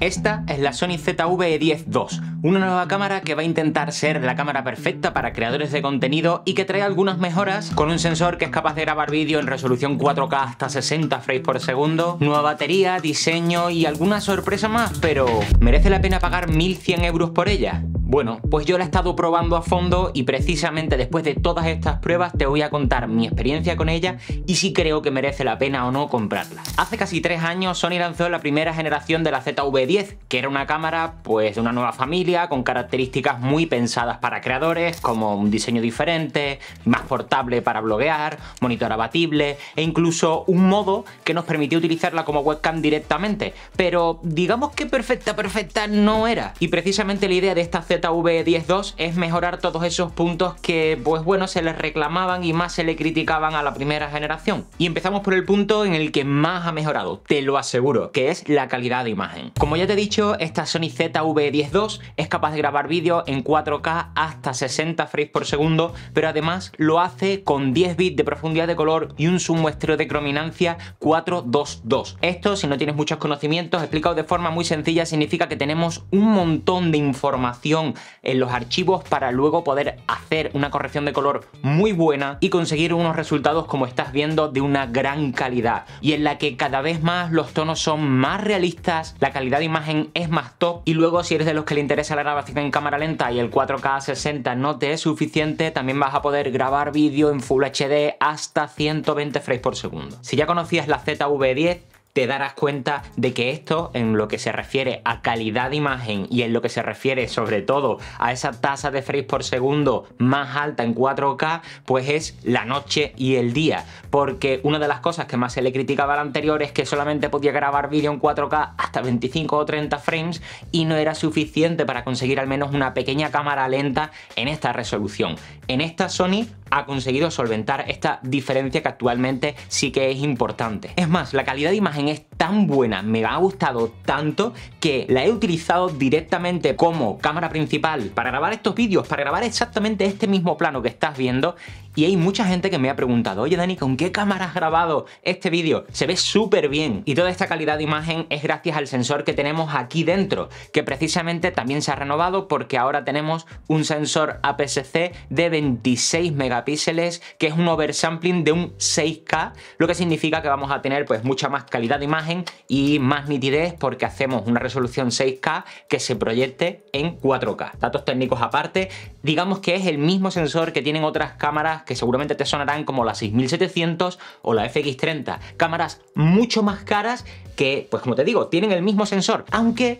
Esta es la Sony ZV-E10 II, una nueva cámara que va a intentar ser la cámara perfecta para creadores de contenido y que trae algunas mejoras con un sensor que es capaz de grabar vídeo en resolución 4K hasta 60 frames por segundo, nueva batería, diseño y alguna sorpresa más, pero ¿merece la pena pagar 1100 euros por ella? Bueno, pues yo la he estado probando a fondo y precisamente después de todas estas pruebas te voy a contar mi experiencia con ella y si creo que merece la pena o no comprarla. Hace casi tres años Sony lanzó la primera generación de la ZV-10, que era una cámara pues de una nueva familia con características muy pensadas para creadores como un diseño diferente, más portable para bloguear, monitor abatible e incluso un modo que nos permitía utilizarla como webcam directamente, pero digamos que perfecta perfecta no era. Y precisamente la idea de esta ZV10.2 es mejorar todos esos puntos que, pues bueno, se les reclamaban y más se le criticaban a la primera generación. Y empezamos por el punto en el que más ha mejorado, te lo aseguro, que es la calidad de imagen. Como ya te he dicho, esta Sony ZV10.2 es capaz de grabar vídeo en 4K hasta 60 frames por segundo, pero además lo hace con 10 bits de profundidad de color y un submuestreo de crominancia 422. Esto, si no tienes muchos conocimientos, explicado de forma muy sencilla, significa que tenemos un montón de información en los archivos para luego poder hacer una corrección de color muy buena y conseguir unos resultados como estás viendo de una gran calidad y en la que cada vez más los tonos son más realistas, la calidad de imagen es más top y luego si eres de los que le interesa la grabación en cámara lenta y el 4K 60 no te es suficiente, también vas a poder grabar vídeo en Full HD hasta 120 frames por segundo. Si ya conocías la ZV10, te darás cuenta de que esto, en lo que se refiere a calidad de imagen y en lo que se refiere sobre todo a esa tasa de frames por segundo más alta en 4K, pues es la noche y el día. Porque una de las cosas que más se le criticaba al anterior es que solamente podía grabar vídeo en 4K hasta 25 o 30 frames y no era suficiente para conseguir al menos una pequeña cámara lenta en esta resolución. En esta Sony ha conseguido solventar esta diferencia que actualmente sí que es importante. Es más, la calidad de imagen es tan buena, me ha gustado tanto que la he utilizado directamente como cámara principal para grabar estos vídeos, para grabar exactamente este mismo plano que estás viendo y hay mucha gente que me ha preguntado, oye Dani, ¿con qué cámara has grabado este vídeo? Se ve súper bien. Y toda esta calidad de imagen es gracias al sensor que tenemos aquí dentro, que precisamente también se ha renovado porque ahora tenemos un sensor APS-C de 26 megapíxeles, que es un oversampling de un 6K, lo que significa que vamos a tener pues mucha más calidad de imagen y más nitidez porque hacemos una resolución 6K que se proyecte en 4K. Datos técnicos aparte, digamos que es el mismo sensor que tienen otras cámaras que seguramente te sonarán como la 6700 o la FX30. Cámaras mucho más caras que, pues como te digo, tienen el mismo sensor, aunque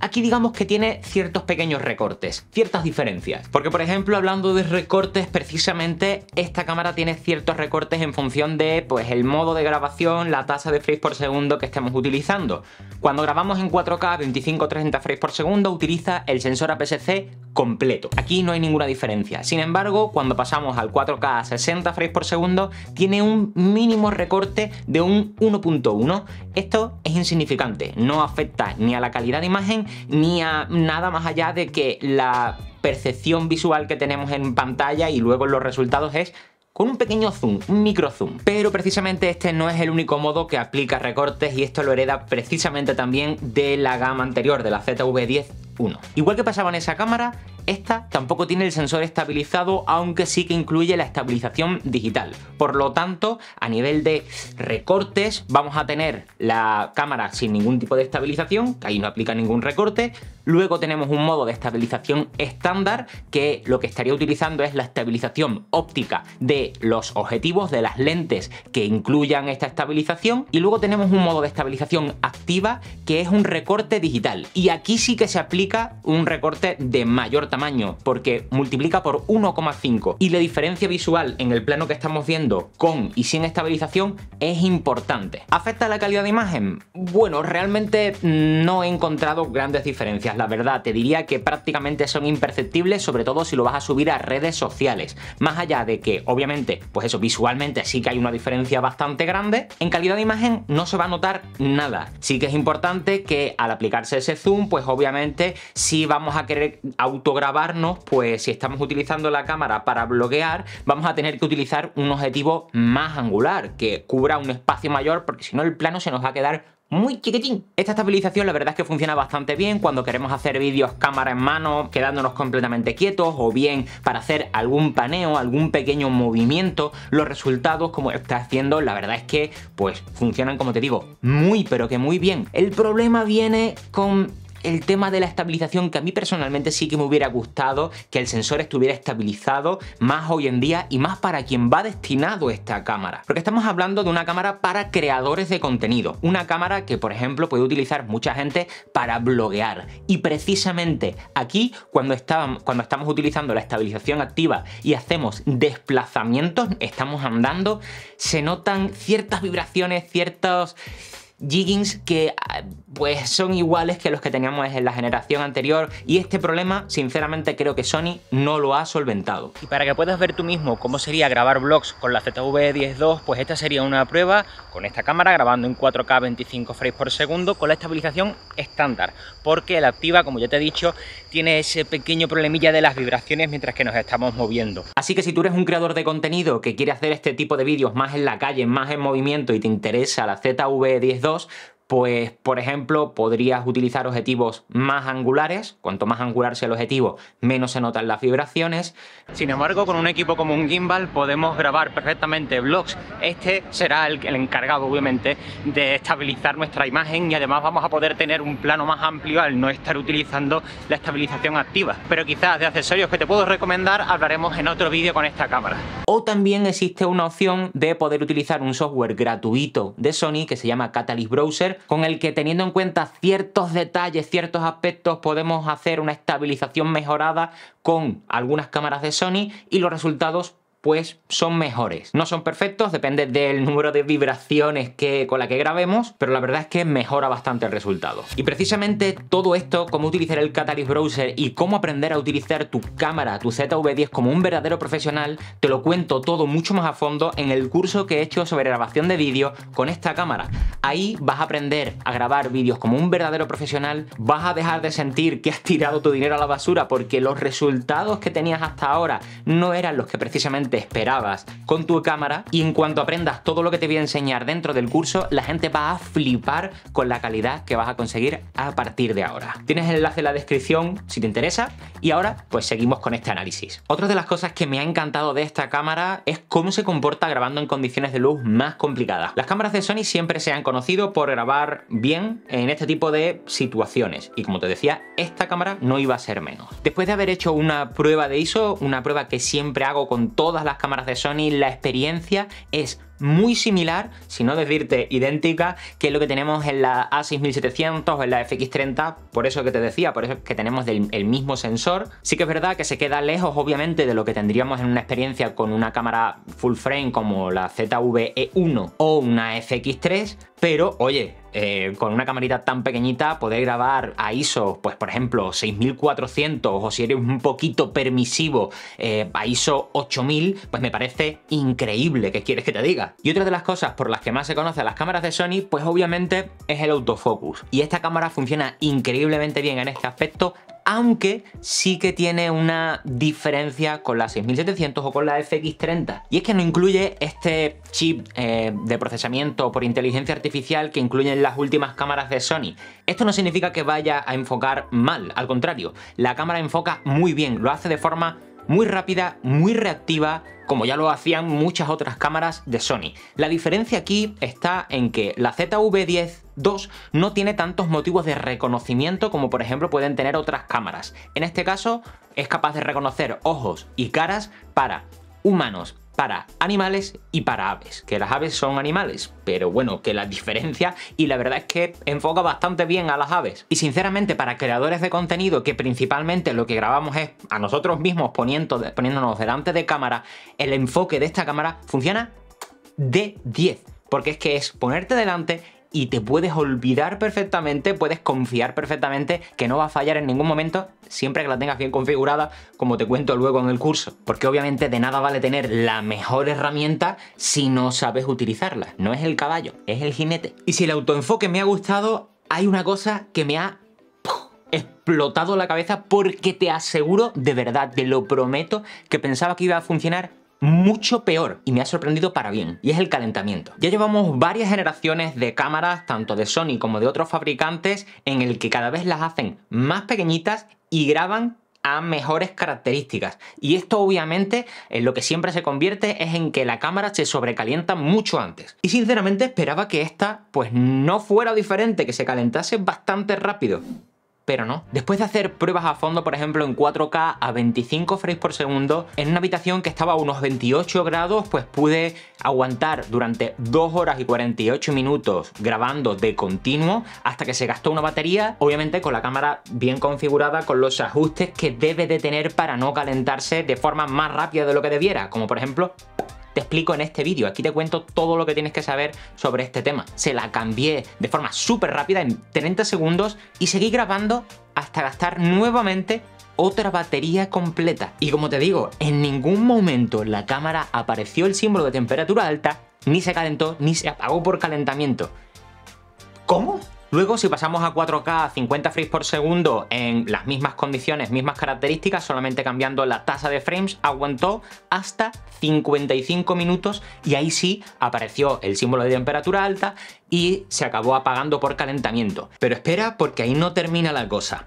aquí digamos que tiene ciertos pequeños recortes, ciertas diferencias. Porque por ejemplo, hablando de recortes, precisamente esta cámara tiene ciertos recortes en función de pues el modo de grabación, la tasa de frames por segundo que estemos utilizando. Cuando grabamos en 4K 25-30 frames por segundo utiliza el sensor APS-C completo. Aquí no hay ninguna diferencia. Sin embargo, cuando pasamos al 4K a 60 frames por segundo, tiene un mínimo recorte de un 1.1. Esto es insignificante, no afecta ni a la calidad de imagen ni a nada más allá de que la percepción visual que tenemos en pantalla y luego los resultados es con un pequeño zoom, un micro zoom. Pero precisamente este no es el único modo que aplica recortes y esto lo hereda precisamente también de la gama anterior, de la ZV10 Igual que pasaba en esa cámara, esta tampoco tiene el sensor estabilizado, aunque sí que incluye la estabilización digital. Por lo tanto, a nivel de recortes, vamos a tener la cámara sin ningún tipo de estabilización, que ahí no aplica ningún recorte. Luego tenemos un modo de estabilización estándar, que lo que estaría utilizando es la estabilización óptica de los objetivos, de las lentes que incluyan esta estabilización. Y luego tenemos un modo de estabilización activa, que es un recorte digital. Y aquí sí que se aplica un recorte de mayor tamaño, porque multiplica por 1,5 y la diferencia visual en el plano que estamos viendo con y sin estabilización es importante. ¿Afecta la calidad de imagen? Bueno, realmente no he encontrado grandes diferencias, la verdad, te diría que prácticamente son imperceptibles, sobre todo si lo vas a subir a redes sociales. Más allá de que, obviamente, pues eso, visualmente sí que hay una diferencia bastante grande, en calidad de imagen no se va a notar nada. Sí que es importante que al aplicarse ese zoom, pues obviamente si vamos a querer autograbarnos, pues si estamos utilizando la cámara para bloquear vamos a tener que utilizar un objetivo más angular, que cubra un espacio mayor, porque si no el plano se nos va a quedar muy chiquitín. Esta estabilización la verdad es que funciona bastante bien cuando queremos hacer vídeos cámara en mano, quedándonos completamente quietos, o bien para hacer algún paneo, algún pequeño movimiento, los resultados como está haciendo, la verdad es que pues funcionan como te digo, muy pero que muy bien. El problema viene con el tema de la estabilización que a mí personalmente sí que me hubiera gustado que el sensor estuviera estabilizado más hoy en día y más para quien va destinado esta cámara. Porque estamos hablando de una cámara para creadores de contenido, una cámara que por ejemplo puede utilizar mucha gente para bloguear y precisamente aquí cuando, cuando estamos utilizando la estabilización activa y hacemos desplazamientos, estamos andando, se notan ciertas vibraciones, ciertos Jiggins que ah, pues son iguales que los que teníamos en la generación anterior y este problema sinceramente creo que Sony no lo ha solventado. Y para que puedas ver tú mismo cómo sería grabar vlogs con la ZV-10 II, pues esta sería una prueba con esta cámara grabando en 4K 25 frames por segundo con la estabilización estándar, porque la activa, como ya te he dicho, tiene ese pequeño problemilla de las vibraciones mientras que nos estamos moviendo. Así que si tú eres un creador de contenido que quiere hacer este tipo de vídeos más en la calle, más en movimiento y te interesa la ZV-10 II, Gracias pues por ejemplo podrías utilizar objetivos más angulares, cuanto más angular sea el objetivo menos se notan las vibraciones. Sin embargo con un equipo como un gimbal podemos grabar perfectamente vlogs, este será el, encargado obviamente de estabilizar nuestra imagen y además vamos a poder tener un plano más amplio al no estar utilizando la estabilización activa. Pero quizás de accesorios que te puedo recomendar hablaremos en otro vídeo con esta cámara. O también existe una opción de poder utilizar un software gratuito de Sony que se llama Catalyst Browser con el que teniendo en cuenta ciertos detalles, ciertos aspectos, podemos hacer una estabilización mejorada con algunas cámaras de Sony y los resultados pues son mejores. No son perfectos, depende del número de vibraciones que, con la que grabemos, pero la verdad es que mejora bastante el resultado. Y precisamente todo esto, cómo utilizar el Catalyst Browser y cómo aprender a utilizar tu cámara, tu ZV-10 como un verdadero profesional, te lo cuento todo mucho más a fondo en el curso que he hecho sobre grabación de vídeo con esta cámara. Ahí vas a aprender a grabar vídeos como un verdadero profesional, vas a dejar de sentir que has tirado tu dinero a la basura porque los resultados que tenías hasta ahora no eran los que precisamente te esperabas con tu cámara y en cuanto aprendas todo lo que te voy a enseñar dentro del curso, la gente va a flipar con la calidad que vas a conseguir a partir de ahora. Tienes el enlace en la descripción si te interesa y ahora pues seguimos con este análisis. Otra de las cosas que me ha encantado de esta cámara es cómo se comporta grabando en condiciones de luz más complicadas. Las cámaras de Sony siempre se han conocido por grabar bien en este tipo de situaciones y como te decía, esta cámara no iba a ser menos. Después de haber hecho una prueba de ISO, una prueba que siempre hago con todas las cámaras de Sony, la experiencia es muy similar, si no decirte idéntica, que es lo que tenemos en la A6700 o en la FX30, por eso que te decía, por eso que tenemos el mismo sensor. Sí que es verdad que se queda lejos, obviamente, de lo que tendríamos en una experiencia con una cámara full frame como la ZV-E1 o una FX3, pero oye, eh, con una camarita tan pequeñita poder grabar a ISO, pues por ejemplo 6400 o si eres un poquito permisivo eh, a ISO 8000, pues me parece increíble, ¿qué quieres que te diga? Y otra de las cosas por las que más se conocen las cámaras de Sony, pues obviamente es el autofocus. Y esta cámara funciona increíblemente bien en este aspecto, aunque sí que tiene una diferencia con la 6700 o con la FX30. Y es que no incluye este chip eh, de procesamiento por inteligencia artificial que incluyen las últimas cámaras de Sony. Esto no significa que vaya a enfocar mal, al contrario, la cámara enfoca muy bien, lo hace de forma muy rápida, muy reactiva, como ya lo hacían muchas otras cámaras de Sony. La diferencia aquí está en que la ZV-10 II no tiene tantos motivos de reconocimiento como por ejemplo pueden tener otras cámaras. En este caso es capaz de reconocer ojos y caras para humanos, para animales y para aves, que las aves son animales, pero bueno, que la diferencia y la verdad es que enfoca bastante bien a las aves. Y sinceramente, para creadores de contenido, que principalmente lo que grabamos es a nosotros mismos poniéndonos delante de cámara, el enfoque de esta cámara funciona de 10, porque es que es ponerte delante y te puedes olvidar perfectamente, puedes confiar perfectamente que no va a fallar en ningún momento, siempre que la tengas bien configurada, como te cuento luego en el curso. Porque obviamente de nada vale tener la mejor herramienta si no sabes utilizarla. No es el caballo, es el jinete. Y si el autoenfoque me ha gustado, hay una cosa que me ha explotado la cabeza porque te aseguro, de verdad, te lo prometo, que pensaba que iba a funcionar mucho peor y me ha sorprendido para bien, y es el calentamiento. Ya llevamos varias generaciones de cámaras, tanto de Sony como de otros fabricantes, en el que cada vez las hacen más pequeñitas y graban a mejores características. Y esto obviamente en lo que siempre se convierte es en que la cámara se sobrecalienta mucho antes. Y sinceramente esperaba que esta pues no fuera diferente, que se calentase bastante rápido pero no. Después de hacer pruebas a fondo, por ejemplo, en 4K a 25 frames por segundo, en una habitación que estaba a unos 28 grados, pues pude aguantar durante 2 horas y 48 minutos grabando de continuo hasta que se gastó una batería, obviamente con la cámara bien configurada, con los ajustes que debe de tener para no calentarse de forma más rápida de lo que debiera, como por ejemplo te explico en este vídeo. Aquí te cuento todo lo que tienes que saber sobre este tema. Se la cambié de forma súper rápida en 30 segundos y seguí grabando hasta gastar nuevamente otra batería completa. Y como te digo, en ningún momento en la cámara apareció el símbolo de temperatura alta, ni se calentó, ni se apagó por calentamiento. ¿Cómo? Luego, si pasamos a 4K a 50 frames por segundo en las mismas condiciones, mismas características, solamente cambiando la tasa de frames, aguantó hasta 55 minutos y ahí sí apareció el símbolo de temperatura alta y se acabó apagando por calentamiento. Pero espera, porque ahí no termina la cosa.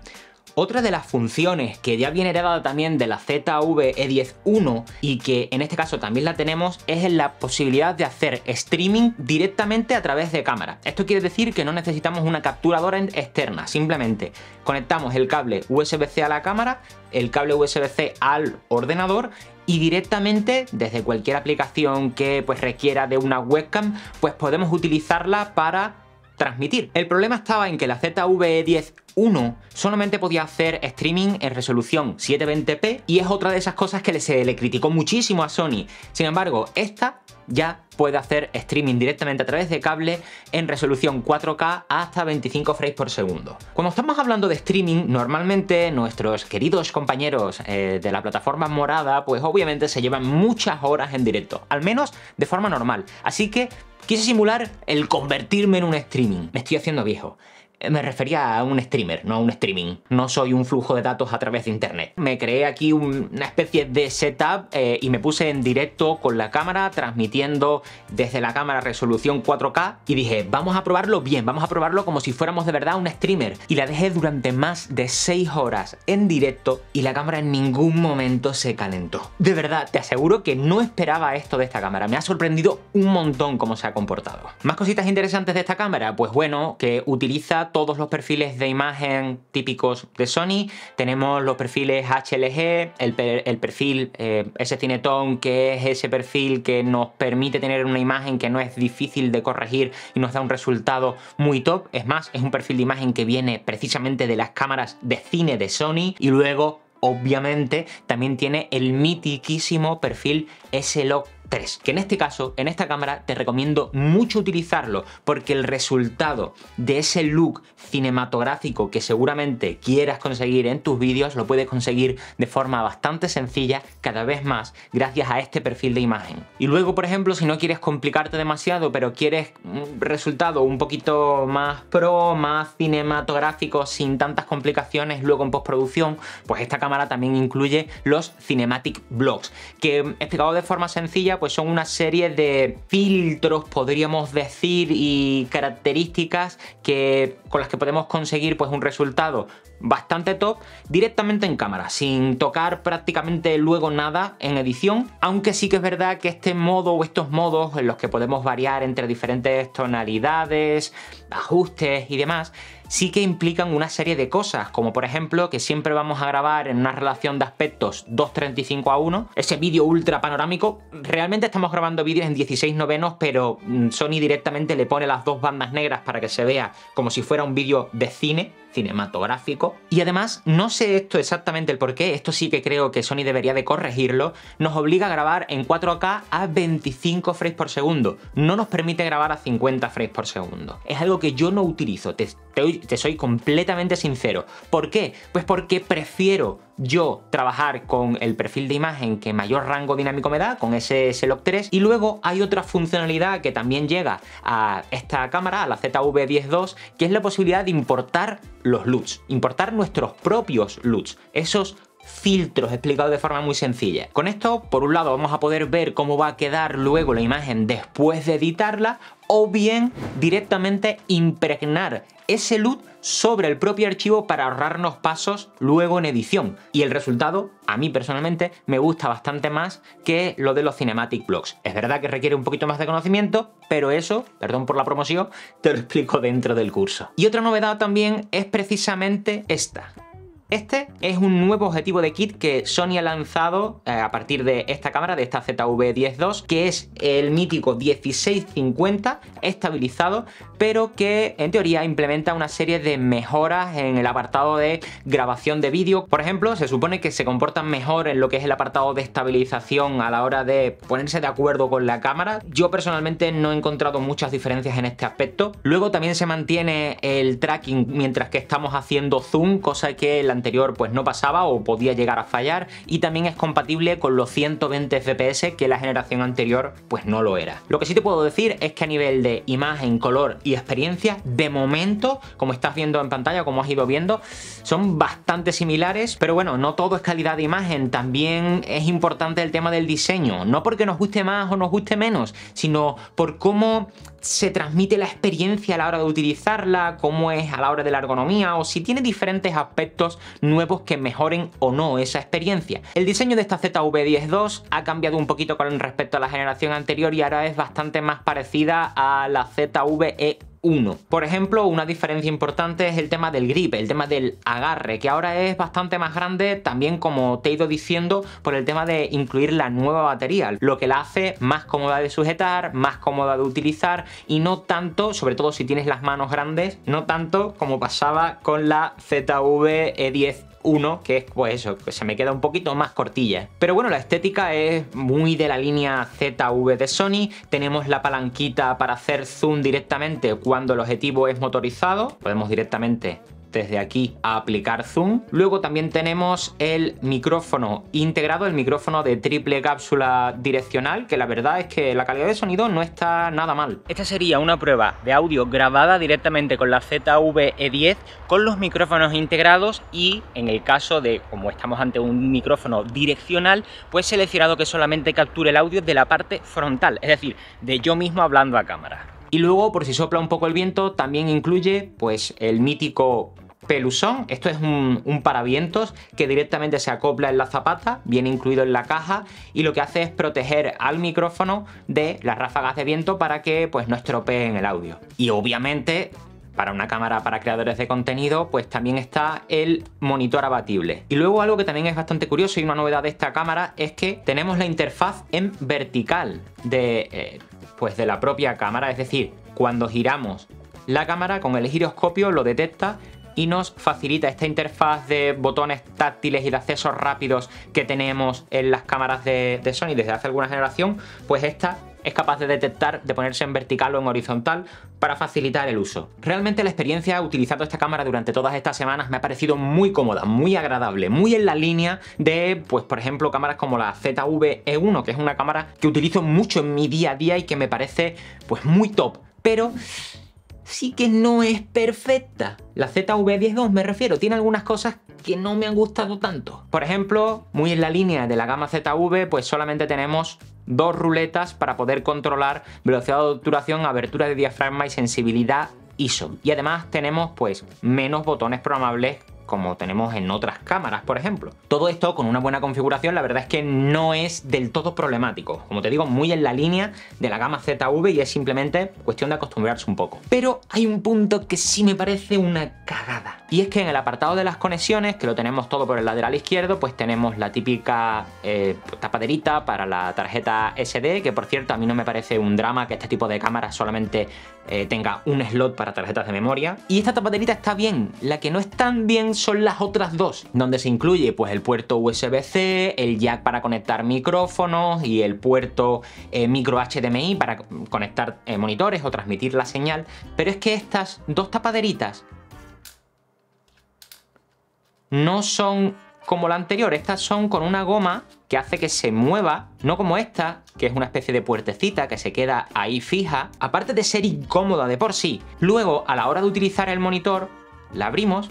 Otra de las funciones que ya viene heredada también de la ZV-E10.1 y que en este caso también la tenemos es la posibilidad de hacer streaming directamente a través de cámara. Esto quiere decir que no necesitamos una capturadora externa, simplemente conectamos el cable USB-C a la cámara, el cable USB-C al ordenador y directamente desde cualquier aplicación que pues requiera de una webcam, pues podemos utilizarla para transmitir. El problema estaba en que la ZV-10 e uno, solamente podía hacer streaming en resolución 720p y es otra de esas cosas que se le criticó muchísimo a Sony. Sin embargo, esta ya puede hacer streaming directamente a través de cable en resolución 4K hasta 25 frames por segundo. Cuando estamos hablando de streaming, normalmente nuestros queridos compañeros eh, de la plataforma morada, pues obviamente se llevan muchas horas en directo, al menos de forma normal. Así que quise simular el convertirme en un streaming. Me estoy haciendo viejo. Me refería a un streamer, no a un streaming. No soy un flujo de datos a través de internet. Me creé aquí una especie de setup eh, y me puse en directo con la cámara, transmitiendo desde la cámara resolución 4K y dije, vamos a probarlo bien, vamos a probarlo como si fuéramos de verdad un streamer. Y la dejé durante más de 6 horas en directo y la cámara en ningún momento se calentó. De verdad, te aseguro que no esperaba esto de esta cámara. Me ha sorprendido un montón cómo se ha comportado. Más cositas interesantes de esta cámara, pues bueno, que utiliza todos los perfiles de imagen típicos de Sony. Tenemos los perfiles HLG, el, perfil s eh, ese que es ese perfil que nos permite tener una imagen que no es difícil de corregir y nos da un resultado muy top. Es más, es un perfil de imagen que viene precisamente de las cámaras de cine de Sony. Y luego obviamente también tiene el mitiquísimo perfil S-Log que en este caso, en esta cámara, te recomiendo mucho utilizarlo porque el resultado de ese look cinematográfico que seguramente quieras conseguir en tus vídeos lo puedes conseguir de forma bastante sencilla cada vez más gracias a este perfil de imagen. Y luego, por ejemplo, si no quieres complicarte demasiado pero quieres un resultado un poquito más pro, más cinematográfico sin tantas complicaciones luego en postproducción, pues esta cámara también incluye los Cinematic Blocks que mm, explicado este de forma sencilla pues pues son una serie de filtros, podríamos decir, y características que, con las que podemos conseguir pues, un resultado bastante top directamente en cámara, sin tocar prácticamente luego nada en edición, aunque sí que es verdad que este modo o estos modos en los que podemos variar entre diferentes tonalidades, ajustes y demás, sí que implican una serie de cosas, como por ejemplo que siempre vamos a grabar en una relación de aspectos 2.35 a 1, ese vídeo ultra panorámico, realmente estamos grabando vídeos en 16 novenos, pero mm, Sony directamente le pone las dos bandas negras para que se vea como si fuera un vídeo de cine, cinematográfico. Y además, no sé esto exactamente el porqué, esto sí que creo que Sony debería de corregirlo, nos obliga a grabar en 4K a 25 frames por segundo, no nos permite grabar a 50 frames por segundo. Es algo que yo no utilizo, te, te te soy completamente sincero. ¿Por qué? Pues porque prefiero yo trabajar con el perfil de imagen que mayor rango dinámico me da, con ese SLOC 3, y luego hay otra funcionalidad que también llega a esta cámara, a la zv 102 que es la posibilidad de importar los LUTs, importar nuestros propios LUTs, esos filtros explicados de forma muy sencilla. Con esto, por un lado, vamos a poder ver cómo va a quedar luego la imagen después de editarla o bien directamente impregnar ese LUT sobre el propio archivo para ahorrarnos pasos luego en edición. Y el resultado, a mí personalmente, me gusta bastante más que lo de los Cinematic Blocks. Es verdad que requiere un poquito más de conocimiento, pero eso, perdón por la promoción, te lo explico dentro del curso. Y otra novedad también es precisamente esta. Este es un nuevo objetivo de kit que Sony ha lanzado eh, a partir de esta cámara, de esta ZV-10 que es el mítico 1650 estabilizado, pero que en teoría implementa una serie de mejoras en el apartado de grabación de vídeo. Por ejemplo, se supone que se comportan mejor en lo que es el apartado de estabilización a la hora de ponerse de acuerdo con la cámara. Yo personalmente no he encontrado muchas diferencias en este aspecto. Luego también se mantiene el tracking mientras que estamos haciendo zoom, cosa que la anterior pues no pasaba o podía llegar a fallar y también es compatible con los 120 FPS que la generación anterior pues no lo era. Lo que sí te puedo decir es que a nivel de imagen, color y experiencia, de momento, como estás viendo en pantalla, como has ido viendo, son bastante similares, pero bueno, no todo es calidad de imagen, también es importante el tema del diseño, no porque nos guste más o nos guste menos, sino por cómo se transmite la experiencia a la hora de utilizarla, cómo es a la hora de la ergonomía o si tiene diferentes aspectos nuevos que mejoren o no esa experiencia. El diseño de esta ZV-10.2 ha cambiado un poquito con respecto a la generación anterior y ahora es bastante más parecida a la ZV-E por ejemplo, una diferencia importante es el tema del grip, el tema del agarre, que ahora es bastante más grande también como te he ido diciendo por el tema de incluir la nueva batería, lo que la hace más cómoda de sujetar, más cómoda de utilizar y no tanto, sobre todo si tienes las manos grandes, no tanto como pasaba con la ZV-E10 uno, que es pues eso, que se me queda un poquito más cortilla. Pero bueno, la estética es muy de la línea ZV de Sony, tenemos la palanquita para hacer zoom directamente cuando el objetivo es motorizado, podemos directamente desde aquí a aplicar zoom. Luego también tenemos el micrófono integrado, el micrófono de triple cápsula direccional, que la verdad es que la calidad de sonido no está nada mal. Esta sería una prueba de audio grabada directamente con la ZV-E10 con los micrófonos integrados y en el caso de, como estamos ante un micrófono direccional, pues seleccionado que solamente capture el audio de la parte frontal, es decir, de yo mismo hablando a cámara. Y luego, por si sopla un poco el viento, también incluye pues el mítico peluzón. Esto es un, un, paravientos que directamente se acopla en la zapata, viene incluido en la caja y lo que hace es proteger al micrófono de las ráfagas de viento para que pues no estropeen el audio. Y obviamente para una cámara para creadores de contenido, pues también está el monitor abatible. Y luego algo que también es bastante curioso y una novedad de esta cámara es que tenemos la interfaz en vertical de, eh, pues de la propia cámara, es decir, cuando giramos la cámara con el giroscopio lo detecta, y nos facilita esta interfaz de botones táctiles y de accesos rápidos que tenemos en las cámaras de, Sony desde hace alguna generación, pues esta es capaz de detectar de ponerse en vertical o en horizontal para facilitar el uso. Realmente la experiencia utilizando esta cámara durante todas estas semanas me ha parecido muy cómoda, muy agradable, muy en la línea de, pues por ejemplo, cámaras como la ZV-E1, que es una cámara que utilizo mucho en mi día a día y que me parece pues muy top. Pero sí que no es perfecta. La ZV-102 me refiero, tiene algunas cosas que no me han gustado tanto. Por ejemplo, muy en la línea de la gama ZV, pues solamente tenemos dos ruletas para poder controlar velocidad de obturación, abertura de diafragma y sensibilidad ISO. Y además tenemos pues menos botones programables como tenemos en otras cámaras, por ejemplo. Todo esto con una buena configuración, la verdad es que no es del todo problemático. Como te digo, muy en la línea de la gama ZV y es simplemente cuestión de acostumbrarse un poco. Pero hay un punto que sí me parece una cagada. Y es que en el apartado de las conexiones, que lo tenemos todo por el lateral izquierdo, pues tenemos la típica eh, tapaderita para la tarjeta SD, que por cierto a mí no me parece un drama que este tipo de cámaras solamente eh, tenga un slot para tarjetas de memoria. Y esta tapaderita está bien. La que no es tan bien son las otras dos, donde se incluye pues el puerto USB-C, el jack para conectar micrófonos y el puerto eh, micro HDMI para conectar eh, monitores o transmitir la señal. Pero es que estas dos tapaderitas no son como la anterior. Estas son con una goma que hace que se mueva, no como esta, que es una especie de puertecita que se queda ahí fija, aparte de ser incómoda de por sí. Luego, a la hora de utilizar el monitor, la abrimos.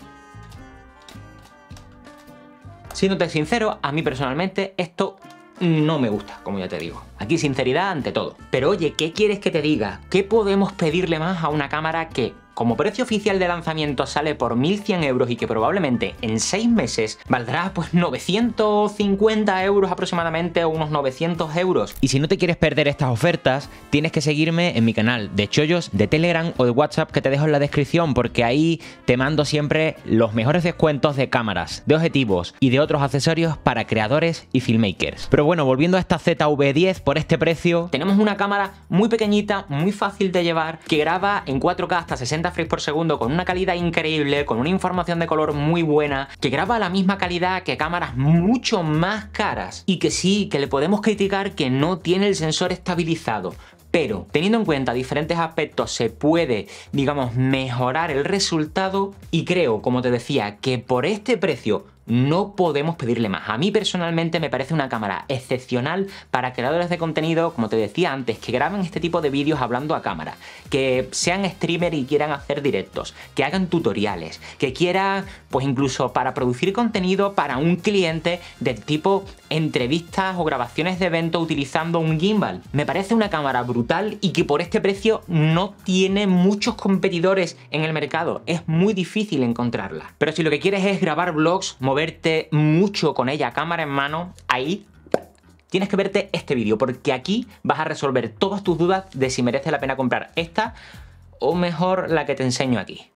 Siéndote sincero, a mí personalmente esto no me gusta, como ya te digo. Aquí sinceridad ante todo. Pero oye, ¿qué quieres que te diga? ¿Qué podemos pedirle más a una cámara que como precio oficial de lanzamiento sale por 1.100 euros y que probablemente en 6 meses valdrá pues 950 euros aproximadamente o unos 900 euros. Y si no te quieres perder estas ofertas, tienes que seguirme en mi canal de Chollos, de Telegram o de WhatsApp que te dejo en la descripción porque ahí te mando siempre los mejores descuentos de cámaras, de objetivos y de otros accesorios para creadores y filmmakers. Pero bueno, volviendo a esta ZV-10 por este precio, tenemos una cámara muy pequeñita, muy fácil de llevar, que graba en 4K hasta 60 por segundo con una calidad increíble, con una información de color muy buena, que graba la misma calidad que cámaras mucho más caras y que sí, que le podemos criticar que no tiene el sensor estabilizado, pero teniendo en cuenta diferentes aspectos se puede, digamos, mejorar el resultado y creo, como te decía, que por este precio no podemos pedirle más. A mí personalmente me parece una cámara excepcional para creadores de contenido, como te decía antes, que graben este tipo de vídeos hablando a cámara, que sean streamer y quieran hacer directos, que hagan tutoriales, que quieran, pues incluso para producir contenido para un cliente del tipo entrevistas o grabaciones de evento utilizando un gimbal. Me parece una cámara brutal y que por este precio no tiene muchos competidores en el mercado. Es muy difícil encontrarla. Pero si lo que quieres es grabar vlogs, verte mucho con ella, cámara en mano, ahí tienes que verte este vídeo porque aquí vas a resolver todas tus dudas de si merece la pena comprar esta o mejor la que te enseño aquí.